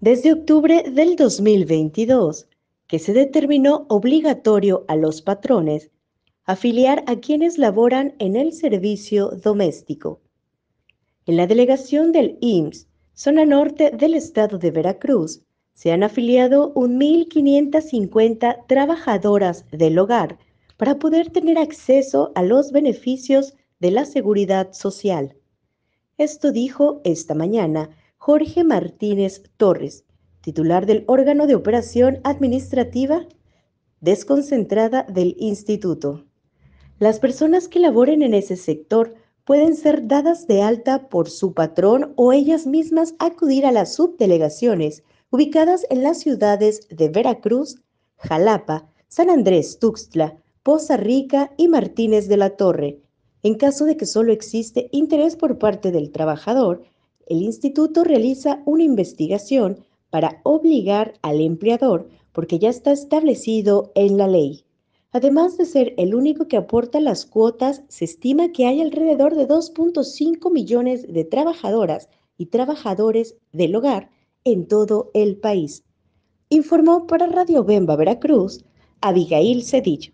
desde octubre del 2022, que se determinó obligatorio a los patrones afiliar a quienes laboran en el servicio doméstico. En la delegación del IMSS, zona norte del estado de Veracruz, se han afiliado 1.550 trabajadoras del hogar para poder tener acceso a los beneficios de la seguridad social. Esto dijo esta mañana Jorge Martínez Torres, titular del órgano de operación administrativa desconcentrada del instituto. Las personas que laboren en ese sector pueden ser dadas de alta por su patrón o ellas mismas acudir a las subdelegaciones ubicadas en las ciudades de Veracruz, Jalapa, San Andrés Tuxtla, Poza Rica y Martínez de la Torre, en caso de que solo existe interés por parte del trabajador el instituto realiza una investigación para obligar al empleador porque ya está establecido en la ley. Además de ser el único que aporta las cuotas, se estima que hay alrededor de 2.5 millones de trabajadoras y trabajadores del hogar en todo el país. Informó para Radio Bemba Veracruz Abigail Cedillo.